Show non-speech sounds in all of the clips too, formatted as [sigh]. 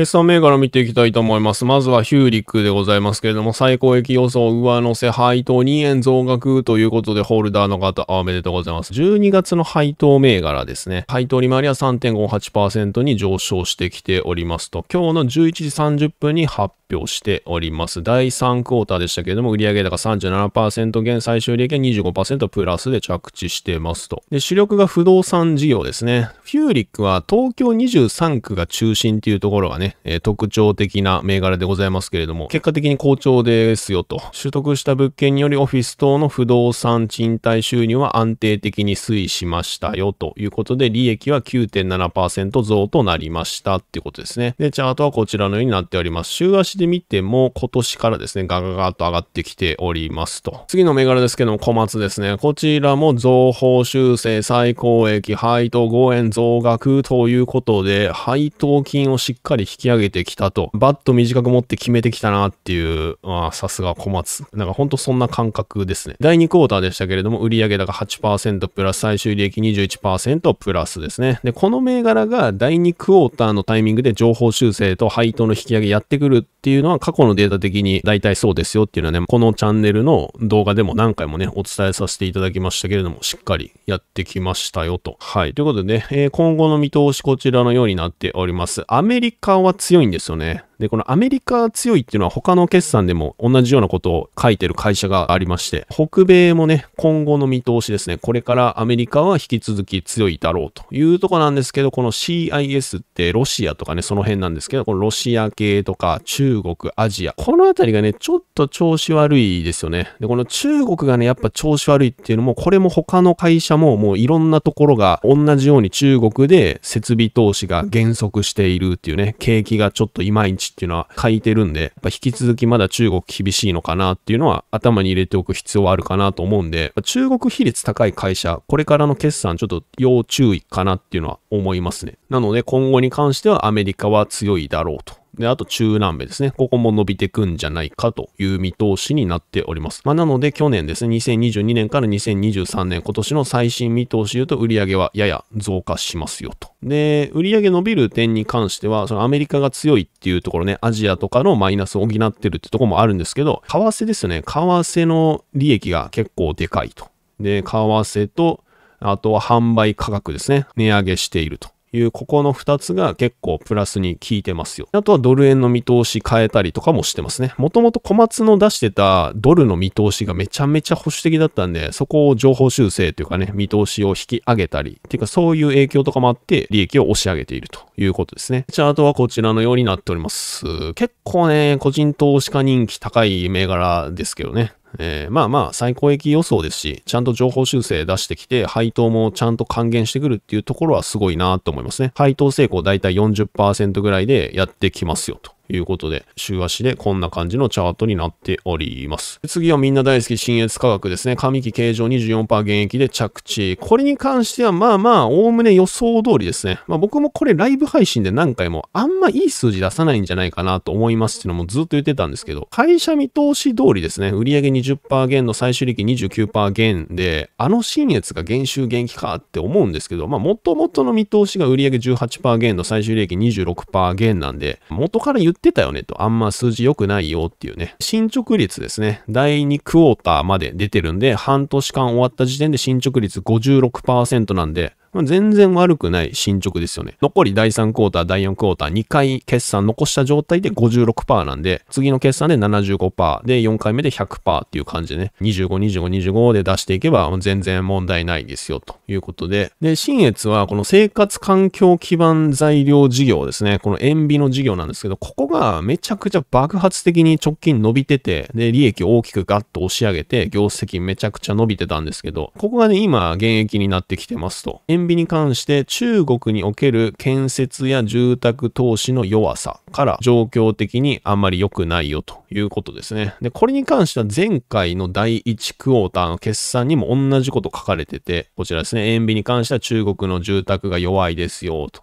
決算銘柄見ていきたいと思います。まずはヒューリックでございますけれども、最高益予想上乗せ配当2円増額ということで、ホルダーの方、おめでとうございます。12月の配当銘柄ですね。配当利回りは3.58%に上昇してきておりますと、今日の11時30分に発表しております。第3クォーターでしたけれども、売上高37%減、最終利益は25%プラスで着地してますと。で、主力が不動産事業ですね。フューリックは東京23区が中心っていうところがね、えー、特徴的な銘柄でございますけれども、結果的に好調ですよと。取得した物件によりオフィス等の不動産賃貸収入は安定的に推移しましたよということで、利益は9.7%増となりましたっていうことですね。で、チャートはこちらのようになっております。週足で見ても今年からですね、ガガガと上がってきておりますと。次の銘柄ですけども、小松ですね。こちらも増報修正、最高益、配当5円増額ということで、配当金をしっかり引き上げてきたと。バット短く持って決めてきたなっていう、さすが小松。なんかほんとそんな感覚ですね。第2クォーターでしたけれども、売上高8%プラス、最終利益21%プラスですね。で、この銘柄が第2クォーターのタイミングで情報修正と配当の引き上げやってくるっていうっていうのは過去のデータ的に大体そうですよっていうのはね、このチャンネルの動画でも何回もね、お伝えさせていただきましたけれども、しっかりやってきましたよと。はい。ということでね、えー、今後の見通しこちらのようになっております。アメリカは強いんですよね。で、このアメリカ強いっていうのは他の決算でも同じようなことを書いてる会社がありまして、北米もね、今後の見通しですね、これからアメリカは引き続き強いだろうというとこなんですけど、この CIS ってロシアとかね、その辺なんですけど、このロシア系とか中国、アジア、この辺りがね、ちょっと調子悪いですよね。で、この中国がね、やっぱ調子悪いっていうのも、これも他の会社ももういろんなところが同じように中国で設備投資が減速しているっていうね、景気がちょっといまいちっていうのは書いてるんで、やっぱ引き続きまだ中国厳しいのかなっていうのは頭に入れておく必要はあるかなと思うんで、中国比率高い会社、これからの決算ちょっと要注意かなっていうのは思いますね。なので今後に関してはアメリカは強いだろうと。で、あと中南米ですね。ここも伸びてくんじゃないかという見通しになっております。まあ、なので去年ですね、2022年から2023年、今年の最新見通し言うと売上はやや増加しますよと。で、売上伸びる点に関しては、そのアメリカが強いっていうところね、アジアとかのマイナスを補ってるってとこもあるんですけど、為替ですね。為替の利益が結構でかいと。で、為替と、あとは販売価格ですね。値上げしていると。いう、ここの2つが結構プラスに効いてますよ。あとはドル円の見通し変えたりとかもしてますね。もともと小松の出してたドルの見通しがめちゃめちゃ保守的だったんで、そこを情報修正というかね、見通しを引き上げたり、っていうかそういう影響とかもあって、利益を押し上げているということですね。チャートはこちらのようになっております。結構ね、個人投資家人気高い銘柄ですけどね。えー、まあまあ最高益予想ですし、ちゃんと情報修正出してきて、配当もちゃんと還元してくるっていうところはすごいなと思いますね。配当成功だいたい40%ぐらいでやってきますよと。ということで、週足でこんな感じのチャートになっております。次はみんな大好き、新越価格ですね。上期形状24%減益で着地。これに関しては、まあまあ、おおむね予想通りですね。まあ僕もこれライブ配信で何回も、あんまいい数字出さないんじゃないかなと思いますっていうのもずっと言ってたんですけど、会社見通し通りですね、売上20%減の最終利益29%減で、あの新越が減収減益かって思うんですけど、まあ元々の見通しが売上18%減の最終利益26%減なんで、元から言ってってたよねと、あんま数字良くないよっていうね、進捗率ですね、第2クォーターまで出てるんで、半年間終わった時点で進捗率56%なんで、まあ、全然悪くない進捗ですよね。残り第3クォーター、第4クォーター、2回決算残した状態で56%なんで、次の決算で75%で、4回目で100%っていう感じでね、25、25、25で出していけば全然問題ないですよということで、で、新越はこの生活環境基盤材料事業ですね、この塩ビの事業なんですけど、ここがめちゃくちゃ爆発的に直近伸びてて、で、利益を大きくガッと押し上げて、業績めちゃくちゃ伸びてたんですけど、ここがね、今現役になってきてますと。天秤に関して中国における建設や住宅投資の弱さから状況的にあんまり良くないよということですね。で、これに関しては前回の第1クォーターの決算にも同じこと書かれてて、こちらですね、塩ビに関しては中国の住宅が弱いですよと。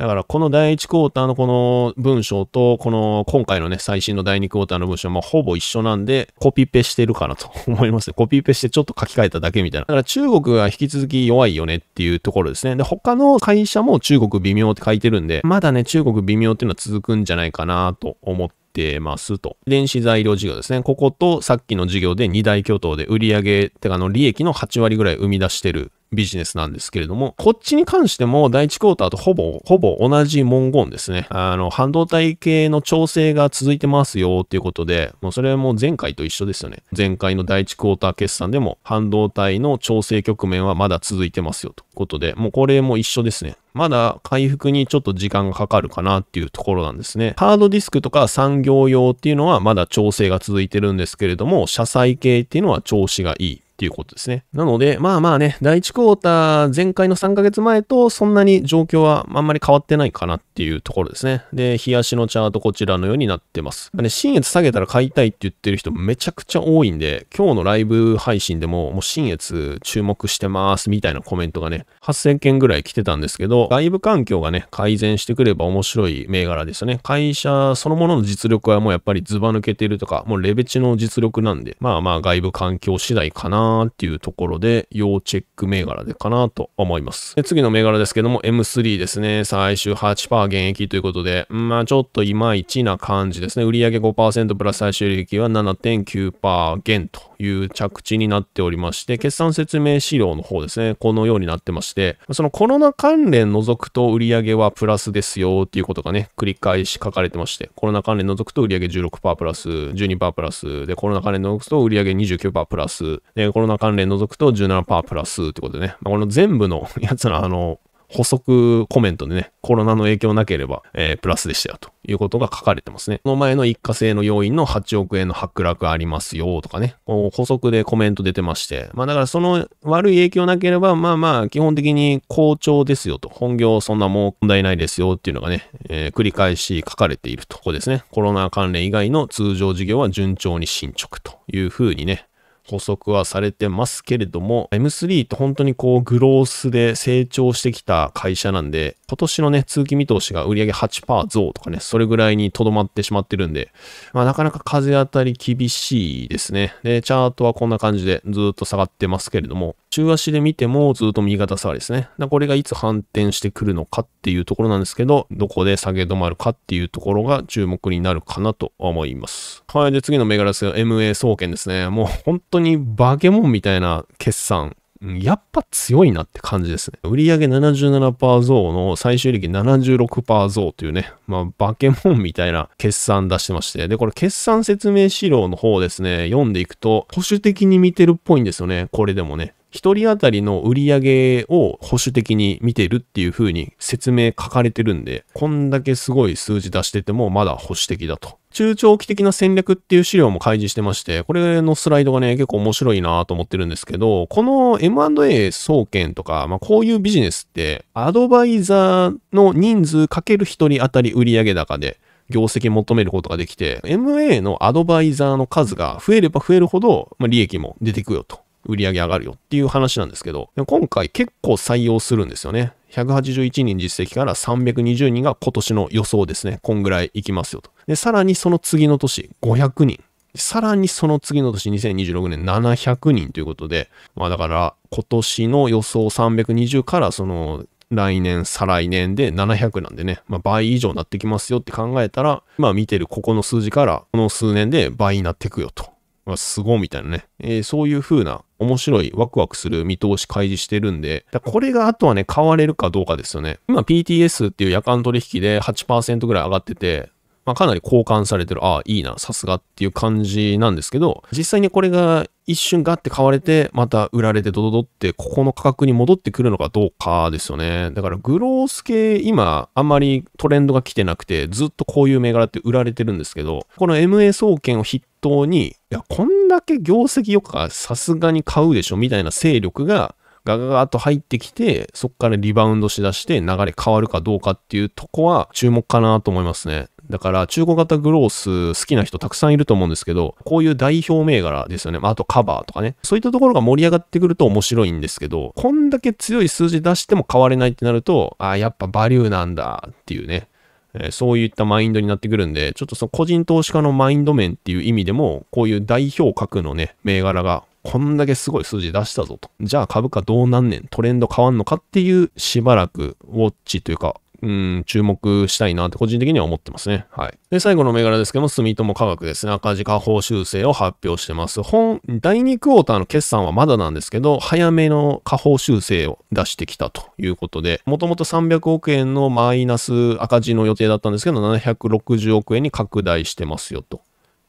だからこの第1クォーターのこの文章と、この今回のね、最新の第2クォーターの文章もほぼ一緒なんで、コピペしてるかなと [laughs] 思いますコピペしてちょっと書き換えただけみたいな。だから中国が引き続き弱いよねっていうところですね。で、他の会社も中国微妙って書いてるんで、まだね、中国微妙っていうのは続くんじゃないかなと思っててますと。電子材料事業ですね。こことさっきの事業で2大巨頭で売上ってかの利益の8割ぐらい生み出してるビジネスなんですけれども、こっちに関しても第1クォーターとほぼ、ほぼ同じ文言ですね。あの、半導体系の調整が続いてますよっていうことで、もうそれはもう前回と一緒ですよね。前回の第1クォーター決算でも半導体の調整局面はまだ続いてますよということで、もうこれも一緒ですね。まだ回復にちょっと時間がかかるかなっていうところなんですね。ハードディスクとか産業用っていうのはまだ調整が続いてるんですけれども、車載系っていうのは調子がいい。っていうことですね。なので、まあまあね、第1クォーター前回の3ヶ月前とそんなに状況はあんまり変わってないかなっていうところですね。で、冷やしのチャートこちらのようになってます。で、新越下げたら買いたいって言ってる人めちゃくちゃ多いんで、今日のライブ配信でももう新越注目してますみたいなコメントがね、8000件ぐらい来てたんですけど、外部環境がね、改善してくれば面白い銘柄ですよね。会社そのものの実力はもうやっぱりズバ抜けてるとか、もうレベチの実力なんで、まあまあ外部環境次第かななっていうところで、要チェック銘柄でかなと思います。で次の銘柄ですけども、M3 ですね。最終8%減益ということで、まあちょっといまいちな感じですね。売上5%プラス最終利益は7.9%減という着地になっておりまして、決算説明資料の方ですね、このようになってまして、そのコロナ関連除くと売上はプラスですよっていうことがね、繰り返し書かれてまして、コロナ関連除くと売上16%プラス、12%プラス、で、コロナ関連除くと売上29%プラス、で、コロナ関連除くと17%プラスってことでね、まあ、この全部の [laughs] やつら、あの、補足コメントでね、コロナの影響なければ、えー、プラスでしたよということが書かれてますね。この前の一過性の要因の8億円の剥落ありますよとかね、こう補足でコメント出てまして、まあだからその悪い影響なければ、まあまあ基本的に好調ですよと、本業そんなもう問題ないですよっていうのがね、えー、繰り返し書かれているとこですね。コロナ関連以外の通常事業は順調に進捗というふうにね、補足はされてますけれども、M3 って本当にこうグロースで成長してきた会社なんで、今年のね、通期見通しが売上8%増とかね、それぐらいにとどまってしまってるんで、まあなかなか風当たり厳しいですね。で、チャートはこんな感じでずっと下がってますけれども、中足で見てもずっと右肩下がりですね。これがいつ反転してくるのかっていうところなんですけど、どこで下げ止まるかっていうところが注目になるかなと思います。はい。で、次の銘柄ですが、MA 総研ですね。もう本当に化け物みたいな決算。やっぱ強いなって感じですね。売上77%増の最終利益76%増というね、まあ、化け物みたいな決算出してまして。で、これ決算説明資料の方ですね、読んでいくと、保守的に見てるっぽいんですよね。これでもね。一人当たりの売り上げを保守的に見てるっていう風に説明書かれてるんで、こんだけすごい数字出しててもまだ保守的だと。中長期的な戦略っていう資料も開示してまして、これのスライドがね、結構面白いなと思ってるんですけど、この M&A 総研とか、まあ、こういうビジネスって、アドバイザーの人数かける一人当たり売上高で、業績求めることができて、MA のアドバイザーの数が増えれば増えるほど、まあ、利益も出てくよと。売り上げ上がるよっていう話なんですけど、今回結構採用するんですよね。181人実績から320人が今年の予想ですね。こんぐらいいきますよと。で、さらにその次の年500人。さらにその次の年2026年700人ということで、まあだから今年の予想320からその来年、再来年で700なんでね、まあ、倍以上になってきますよって考えたら、まあ見てるここの数字からこの数年で倍になっていくよと。まあ、すごいみたいなね、えー、そういう風な面白い、ワクワクする見通し開示してるんで、これがあとはね、買われるかどうかですよね。今 PTS っていう夜間取引で8%ぐらい上がってて、まあ、かなり交換されてる、ああ、いいな、さすがっていう感じなんですけど、実際にこれが一瞬ガッて買われて、また売られてドドドって、ここの価格に戻ってくるのかどうかですよね。だからグロース系、今、あんまりトレンドが来てなくて、ずっとこういう銘柄って売られてるんですけど、この MA 総研を筆当に、いや、こんだけ業績良かさすがに買うでしょみたいな勢力がガガガーと入ってきて、そこからリバウンドしだして流れ変わるかどうかっていうとこは注目かなと思いますね。だから中古型グロース好きな人たくさんいると思うんですけど、こういう代表銘柄ですよね。あとカバーとかね。そういったところが盛り上がってくると面白いんですけど、こんだけ強い数字出しても変われないってなると、ああ、やっぱバリューなんだっていうね。えそういったマインドになってくるんで、ちょっとその個人投資家のマインド面っていう意味でも、こういう代表格のね、銘柄がこんだけすごい数字出したぞと。じゃあ株価どうなんねんトレンド変わんのかっていうしばらくウォッチというかうん、注目したいなって個人的には思ってますね。はい。で、最後の銘柄ですけども、住友科学ですね。赤字下方修正を発表してます。本、第2クォーターの決算はまだなんですけど、早めの下方修正を出してきたということで、もともと300億円のマイナス赤字の予定だったんですけど、760億円に拡大してますよと。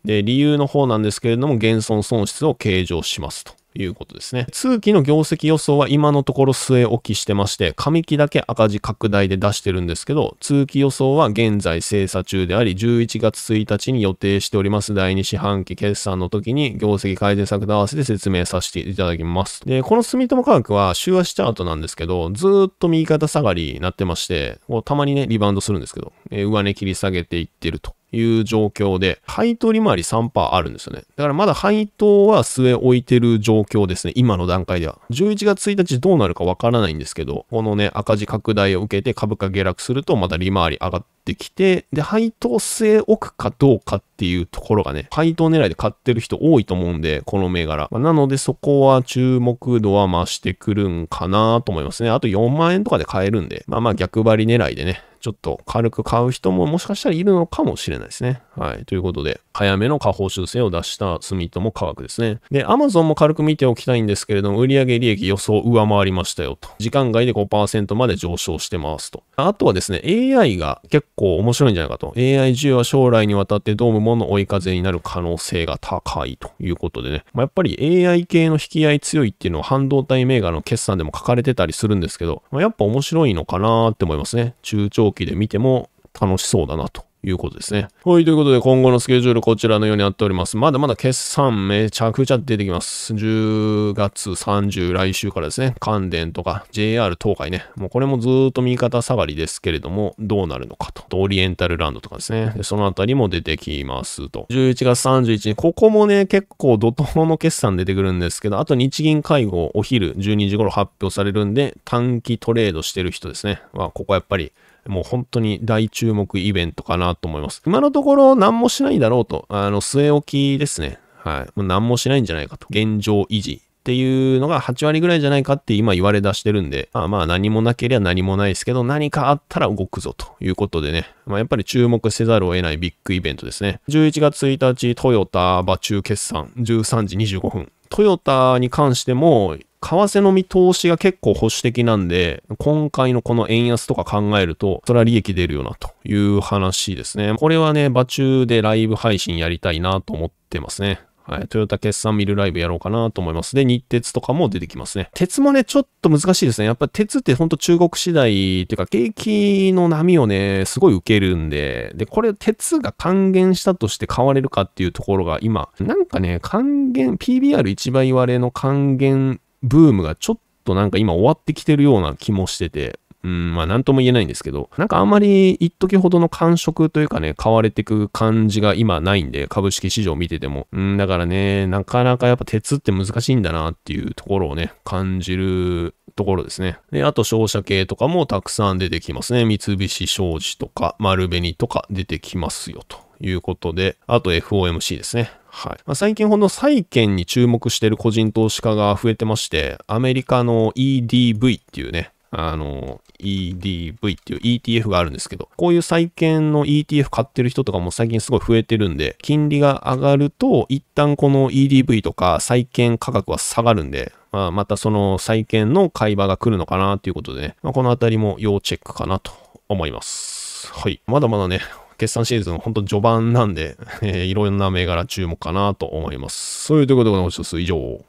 で、理由の方なんですけれども、減損損失を計上しますと。いうことですね。通期の業績予想は今のところ据え置きしてまして、上期だけ赤字拡大で出してるんですけど、通期予想は現在精査中であり、11月1日に予定しております第2四半期決算の時に業績改善策と合わせて説明させていただきます。で、この住友科学は週足チャートなんですけど、ずっと右肩下がりになってまして、たまにね、リバウンドするんですけど、上値切り下げていってると。いう状況で、配当利回り3%あるんですよね。だからまだ配当は据え置いてる状況ですね。今の段階では。11月1日どうなるかわからないんですけど、このね、赤字拡大を受けて株価下落するとまた利回り上がってきて、で、配当据え置くかどうかっていうところがね、配当狙いで買ってる人多いと思うんで、この銘柄。まあ、なのでそこは注目度は増してくるんかなと思いますね。あと4万円とかで買えるんで、まあまあ逆張り狙いでね、ちょっと軽く買う人ももしかしたらいるのかもしれないですね。はい。ということで、早めの下方修正を出した住友科学ですね。で、アマゾンも軽く見ておきたいんですけれども、売上利益予想上回りましたよと。時間外で5%まで上昇してますと。あとはですね、AI が結構面白いんじゃないかと。AI10 は将来にわたってドームもの追い風になる可能性が高いということでね。まあ、やっぱり AI 系の引き合い強いっていうのは半導体メーカーの決算でも書かれてたりするんですけど、まあ、やっぱ面白いのかなって思いますね。中長期で見ても楽しそうだなということですね。はい、ということで今後のスケジュールこちらのようになっております。まだまだ決算めちゃくちゃ出てきます。10月30来週からですね、関電とか JR 東海ね、もうこれもずっと右肩下がりですけれども、どうなるのかと。オリエンタルランドとかですね、そのあたりも出てきますと。11月31日、ここもね、結構怒涛の決算出てくるんですけど、あと日銀会合お昼12時頃発表されるんで、短期トレードしてる人ですね。まあ、ここやっぱりもう本当に大注目イベントかなと思います。今のところ何もしないだろうと、あの、据え置きですね。はい。もう何もしないんじゃないかと。現状維持っていうのが8割ぐらいじゃないかって今言われ出してるんで、まあまあ何もなければ何もないですけど、何かあったら動くぞということでね、まあやっぱり注目せざるを得ないビッグイベントですね。11月1日、トヨタ場中決算13時25分。トヨタに関しても、為替の見通しが結構保守的なんで、今回のこの円安とか考えると、それは利益出るよなという話ですね。これはね、場中でライブ配信やりたいなと思ってますね。はい。トヨタ決算見るライブやろうかなと思います。で、日鉄とかも出てきますね。鉄もね、ちょっと難しいですね。やっぱ鉄ってほんと中国次第っていうか、景気の波をね、すごい受けるんで、で、これ鉄が還元したとして買われるかっていうところが今、なんかね、還元、p b r 一倍割れの還元ブームがちょっとなんか今終わってきてるような気もしてて、うん、まあなんとも言えないんですけど、なんかあんまり一時ほどの感触というかね、買われてく感じが今ないんで、株式市場見てても。うん、だからね、なかなかやっぱ鉄って難しいんだなっていうところをね、感じるところですね。で、あと商社系とかもたくさん出てきますね。三菱商事とか丸紅とか出てきますよと。いうことで、あと FOMC ですね。はい。まあ、最近ほんの債券に注目している個人投資家が増えてまして、アメリカの EDV っていうね、あの、EDV っていう ETF があるんですけど、こういう債券の ETF 買ってる人とかも最近すごい増えてるんで、金利が上がると、一旦この EDV とか債券価格は下がるんで、まあ、またその債券の買い場が来るのかなということでね、まあ、このあたりも要チェックかなと思います。はい。まだまだね、決算シーズン本当序盤なんで、えー、いろんな銘柄注目かなと思います。そういうとことでございます。以上。